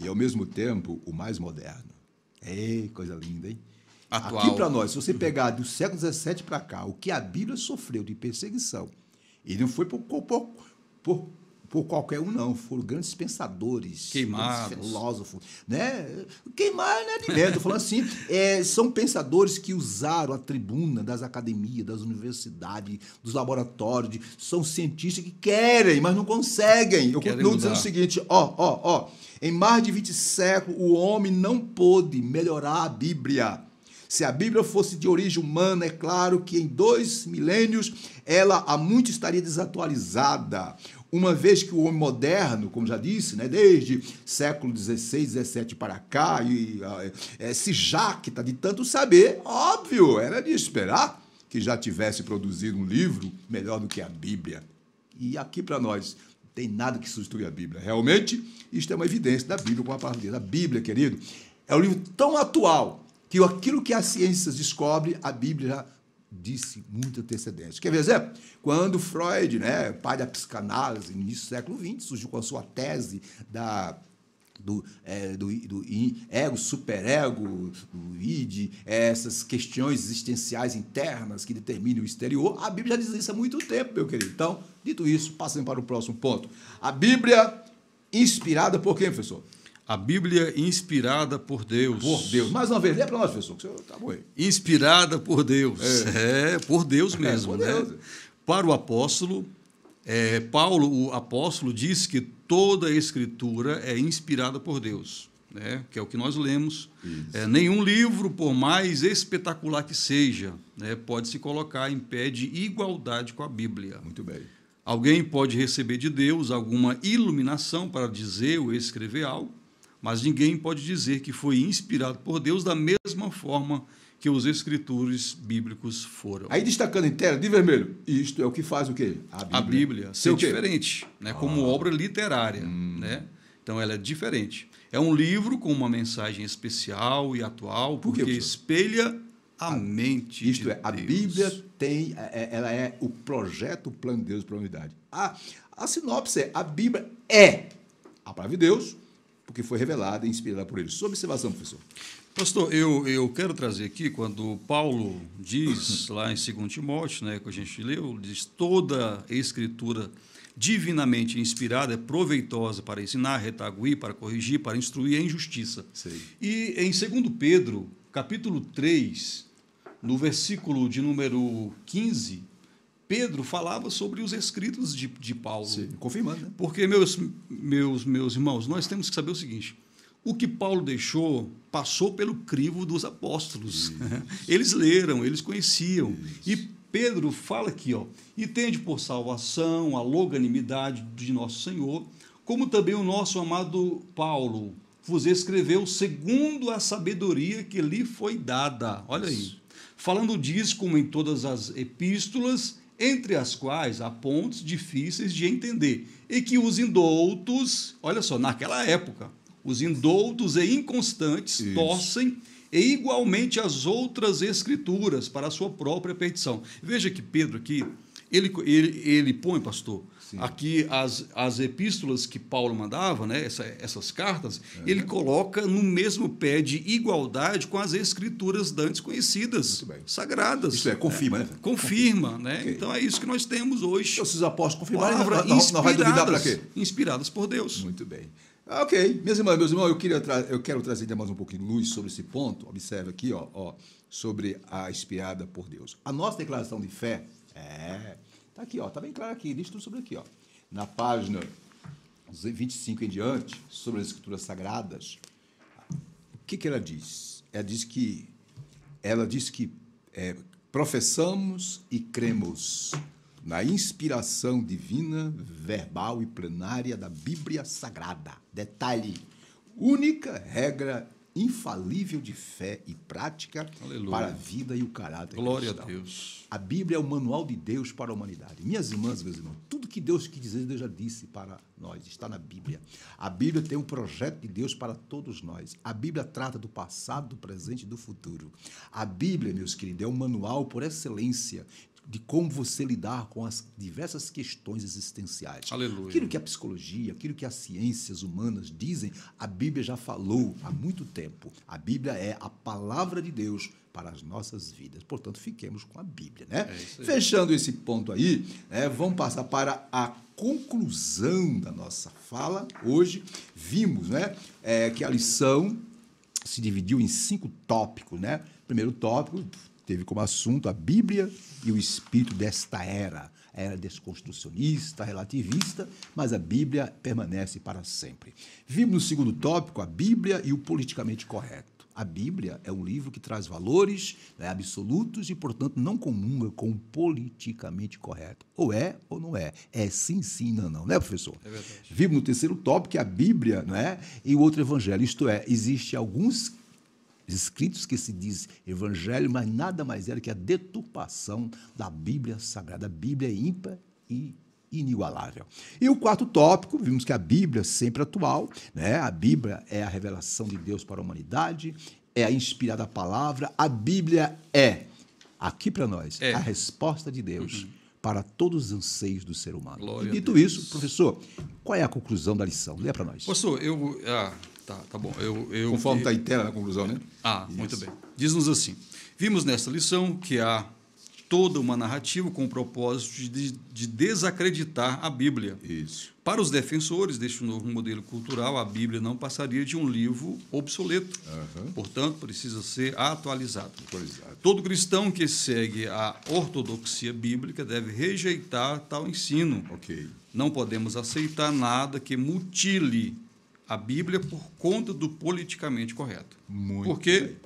e, ao mesmo tempo, o mais moderno. Ei, coisa linda, hein? Atual. Aqui para nós, se você pegar do século XVII para cá, o que a Bíblia sofreu de perseguição, e não foi por, por, por por qualquer um, não. Foram grandes pensadores, Queimados. grandes filósofos. Né? Queimar não é de medo, falando assim. É, são pensadores que usaram a tribuna das academias, das universidades, dos laboratórios. De, são cientistas que querem, mas não conseguem. Eu querem continuo mudar. dizendo o seguinte: ó, ó, ó. Em mais de 20 séculos, o homem não pôde melhorar a Bíblia. Se a Bíblia fosse de origem humana, é claro que em dois milênios ela há muito estaria desatualizada uma vez que o homem moderno, como já disse, né, desde século XVI, XVII para cá, e, ah, é, se jacta de tanto saber, óbvio, era de esperar que já tivesse produzido um livro melhor do que a Bíblia. E aqui para nós, tem nada que substitui a Bíblia. Realmente, isto é uma evidência da Bíblia com a palavra da Bíblia, querido, é um livro tão atual que aquilo que as ciências descobre, a Bíblia já disse muita antecedência. Quer ver Quando Freud, né, pai da psicanálise, no início do século XX, surgiu com a sua tese da do, é, do, do ego, superego, do id, essas questões existenciais internas que determinam o exterior, a Bíblia já diz isso há muito tempo, meu querido. Então, dito isso, passem para o próximo ponto. A Bíblia inspirada por quem, professor? A Bíblia inspirada por Deus. Por Deus. Mais uma vez, lê para nós, professor, que o senhor tá bom aí. Inspirada por Deus. É, é por Deus é, mesmo, é, por né? Deus. né? Para o apóstolo, é, Paulo, o apóstolo, diz que toda a escritura é inspirada por Deus, né? que é o que nós lemos. É, nenhum livro, por mais espetacular que seja, né, pode se colocar em pé de igualdade com a Bíblia. Muito bem. Alguém pode receber de Deus alguma iluminação para dizer ou escrever algo, mas ninguém pode dizer que foi inspirado por Deus da mesma forma que os escritores bíblicos foram. Aí destacando inteiro de vermelho, isto é o que faz o quê? A Bíblia, a Bíblia ser diferente, né? Ah. como obra literária, hum. né? Então ela é diferente. É um livro com uma mensagem especial e atual, Por porque espelha a, a ah, mente Isto de é, Deus. a Bíblia tem, é, é, ela é o projeto, o plano de Deus para a humanidade. A, a sinopse é, a Bíblia é a palavra de Deus, porque foi revelada e inspirada por ele. Sua observação, professor. Pastor, eu, eu quero trazer aqui quando Paulo diz lá em 2 Timóteo, né, que a gente leu, diz toda escritura divinamente inspirada é proveitosa para ensinar, retaguir, para corrigir, para instruir a injustiça. Sei. E em 2 Pedro, capítulo 3, no versículo de número 15, Pedro falava sobre os escritos de, de Paulo. Sim, confirmando. Né? Porque, meus, meus, meus irmãos, nós temos que saber o seguinte: o que Paulo deixou passou pelo crivo dos apóstolos. Eles leram, eles conheciam. Isso. E Pedro fala aqui, ó, e tende por salvação a longanimidade de nosso Senhor, como também o nosso amado Paulo vos escreveu segundo a sabedoria que lhe foi dada. Olha aí. Falando disso, como em todas as epístolas, entre as quais há pontos difíceis de entender e que os indoutos, olha só, naquela época, os indoutos e inconstantes Isso. torcem e igualmente as outras escrituras para a sua própria perdição. Veja que Pedro aqui, ele, ele, ele põe, pastor, Sim. Aqui, as, as epístolas que Paulo mandava, né, essa, essas cartas, é. ele coloca no mesmo pé de igualdade com as escrituras dantes conhecidas, sagradas. Isso é, confirma, é, né? Confirma, confirma. né? Okay. Então é isso que nós temos hoje. Então, esses apóstolos confirmaram, Palavra não, não, não vai duvidar para quê? Inspiradas por Deus. Muito bem. Ah, ok, minhas irmãs, meus irmãos, eu, queria eu quero trazer ainda mais um pouquinho de luz sobre esse ponto. Observe aqui, ó, ó sobre a inspirada por Deus. A nossa declaração de fé é Está aqui, ó, está bem claro aqui, diz tudo sobre aqui. Ó. Na página 25 em diante, sobre as escrituras sagradas, o que, que ela diz? Ela diz que, ela diz que é, professamos e cremos na inspiração divina, verbal e plenária da Bíblia Sagrada. Detalhe: única regra infalível de fé e prática Aleluia. para a vida e o caráter. Glória cristão. a Deus. A Bíblia é o manual de Deus para a humanidade. Minhas irmãs, meus irmãos, tudo que Deus quis dizer, Deus já disse para nós, está na Bíblia. A Bíblia tem um projeto de Deus para todos nós. A Bíblia trata do passado, do presente e do futuro. A Bíblia, meus queridos, é o um manual por excelência de como você lidar com as diversas questões existenciais. Aleluia. Aquilo que a psicologia, aquilo que as ciências humanas dizem, a Bíblia já falou há muito tempo. A Bíblia é a palavra de Deus para as nossas vidas. Portanto, fiquemos com a Bíblia, né? É Fechando esse ponto aí, né, vamos passar para a conclusão da nossa fala. Hoje vimos, né, é, que a lição se dividiu em cinco tópicos, né? Primeiro tópico, teve como assunto a Bíblia e o espírito desta era. A era desconstrucionista, relativista, mas a Bíblia permanece para sempre. Vimos no segundo tópico a Bíblia e o politicamente correto. A Bíblia é um livro que traz valores né, absolutos e, portanto, não comunga com o politicamente correto. Ou é ou não é. É sim, sim, não, não. né, professor? É verdade. Vimos no terceiro tópico que a Bíblia não é, e o outro evangelho. Isto é, existe alguns escritos que se diz evangelho, mas nada mais era é que a deturpação da Bíblia Sagrada. A Bíblia é ímpar e inigualável. E o quarto tópico, vimos que a Bíblia é sempre atual, né? A Bíblia é a revelação de Deus para a humanidade, é a inspirada palavra, a Bíblia é aqui para nós é. a resposta de Deus. Uhum. Para todos os anseios do ser humano. Glória e dito isso, professor, qual é a conclusão da lição? Lê para nós. Professor, eu, ah Tá, tá bom. Eu, eu, Conforme está inteira na né, conclusão, né? Ah, Isso. muito bem. Diz-nos assim: vimos nesta lição que há toda uma narrativa com o propósito de, de, desacreditar a Bíblia. Isso. Para os defensores deste novo modelo cultural, a Bíblia não passaria de um livro obsoleto. Uhum. Portanto, precisa ser atualizado. atualizado. Todo cristão que segue a ortodoxia bíblica deve rejeitar tal ensino. ok Não podemos aceitar nada que mutile a Bíblia por conta do politicamente correto. Muito Porque bem.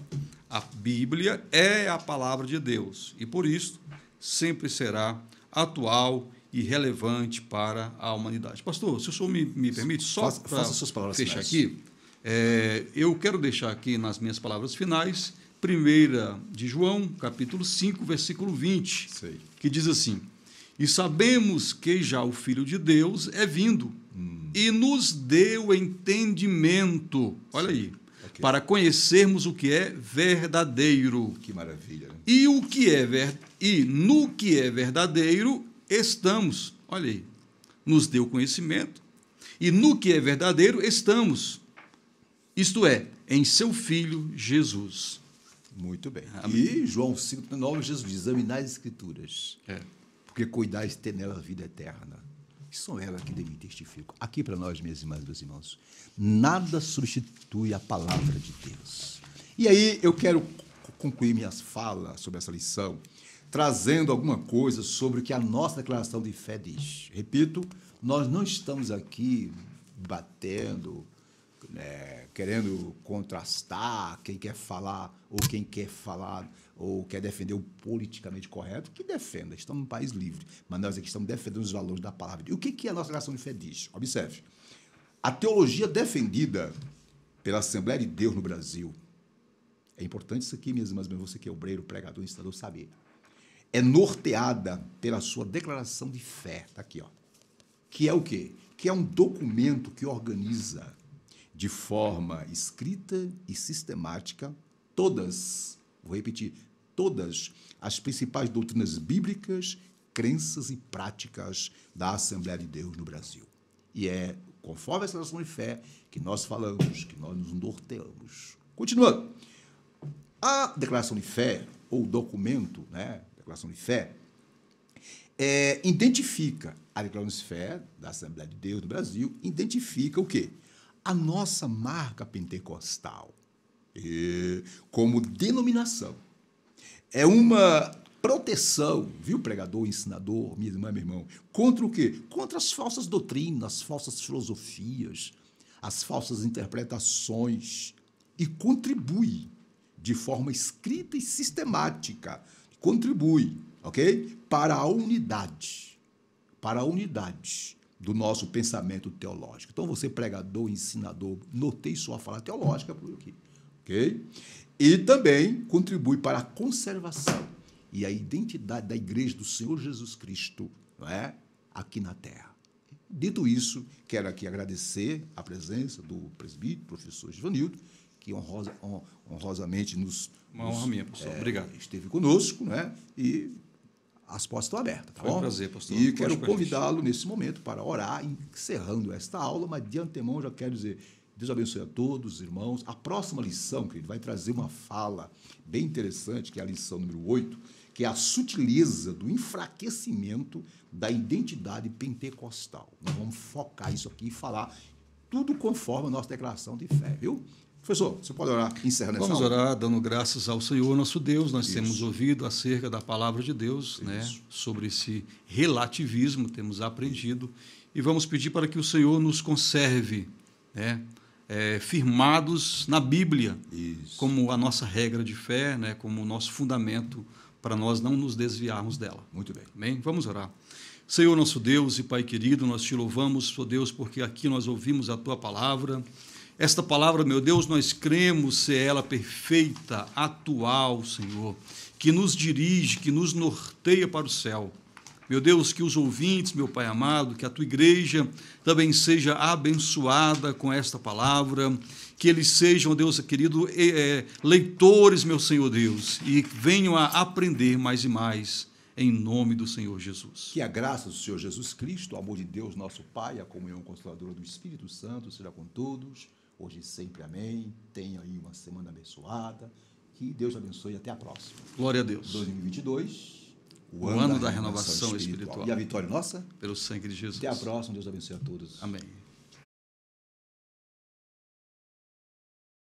a Bíblia é a palavra de Deus e por isso sempre será atual e relevante para a humanidade. Pastor, se o senhor me, me permite, só faça, suas palavras aqui, é, eu quero deixar aqui nas minhas palavras finais, primeira de João, capítulo 5, versículo 20, Sei. que diz assim: E sabemos que já o Filho de Deus é vindo e nos deu entendimento. Olha aí. Okay. Para conhecermos o que é verdadeiro. Que maravilha. Né? E o que é ver... e no que é verdadeiro estamos. Olha aí. Nos deu conhecimento e no que é verdadeiro estamos. Isto é, em seu filho Jesus. Muito bem. Amém. E João 5,9, Jesus diz: examinar as Escrituras, é. porque cuidais ter nela a vida eterna. Sou eu que de mim testifico. Aqui para nós, minhas irmãs e meus irmãos, nada substitui a palavra de Deus. E aí eu quero concluir minhas falas sobre essa lição, trazendo alguma coisa sobre o que a nossa declaração de fé diz. Repito, nós não estamos aqui batendo, né, querendo contrastar quem quer falar ou quem quer falar ou quer defender o politicamente correto, que defenda. Estamos num país livre. Mas nós aqui estamos defendendo os valores da palavra. E o que é a nossa relação de fé diz? Observe. A teologia defendida pela Assembleia de Deus no Brasil. É importante isso aqui, minhas irmãs, mas você que é obreiro, pregador, ensinador, saber. É norteada pela sua declaração de fé. Está aqui, ó. Que é o quê? Que é um documento que organiza de forma escrita e sistemática todas, vou repetir, todas as principais doutrinas bíblicas, crenças e práticas da Assembleia de Deus no Brasil. E é conforme essa declaração de fé que nós falamos, que nós nos norteamos. Continuando. A declaração de fé, ou documento, né? Declaração de fé, é, identifica a declaração de fé da Assembleia de Deus do Brasil, identifica o quê? A nossa marca pentecostal e, como denominação é uma proteção, viu, pregador, ensinador, minha irmã, meu irmão, contra o quê? Contra as falsas doutrinas, as falsas filosofias, as falsas interpretações e contribui de forma escrita e sistemática, contribui, OK? Para a unidade, para a unidade do nosso pensamento teológico. Então você pregador, ensinador, notei sua fala teológica por aqui, OK? e também contribui para a conservação e a identidade da Igreja do Senhor Jesus Cristo não é? aqui na Terra. Dito isso, quero aqui agradecer a presença do presbítero, professor Givanildo, que honrosa, honrosamente nos. Uma honra nos, minha, professor. É, Obrigado. Esteve conosco, né? E as portas estão abertas, tá Foi bom? um prazer, pastor. E Pode quero convidá-lo nesse momento para orar, encerrando esta aula, mas de antemão já quero dizer Deus abençoe a todos, irmãos. A próxima lição, querido, vai trazer uma fala bem interessante, que é a lição número 8, que é a sutileza do enfraquecimento da identidade pentecostal. Nós vamos focar isso aqui e falar tudo conforme a nossa declaração de fé, viu? Professor, você pode orar encerrando essa Vamos orar dando graças ao Senhor nosso Deus. Nós Isso. temos ouvido acerca da palavra de Deus, né, Isso. né, sobre esse relativismo, temos aprendido e vamos pedir para que o Senhor nos conserve, né, é, firmados na Bíblia Isso. como a nossa regra de fé, né, como o nosso fundamento para nós não nos desviarmos dela. Muito bem. Amém? Vamos orar. Senhor nosso Deus e Pai querido, nós te louvamos, ó Deus, porque aqui nós ouvimos a tua palavra. Esta palavra, meu Deus, nós cremos ser ela perfeita, atual, Senhor, que nos dirige, que nos norteia para o céu. Meu Deus, que os ouvintes, meu Pai amado, que a tua igreja também seja abençoada com esta palavra, que eles sejam, Deus querido, é, leitores, meu Senhor Deus, e venham a aprender mais e mais. Em nome do Senhor Jesus. Que a graça do Senhor Jesus Cristo, o amor de Deus, nosso Pai, a comunhão consoladora do Espírito Santo seja com todos, hoje e sempre. Amém. Tenha aí uma semana abençoada. Que Deus abençoe e até a próxima. Glória a Deus. 2022 o ano, o ano da, renovação, renovação espiritual. espiritual. E a vitória é nossa? Pelo sangue de Jesus. Até a próxima. Deus abençoe a todos. Amém.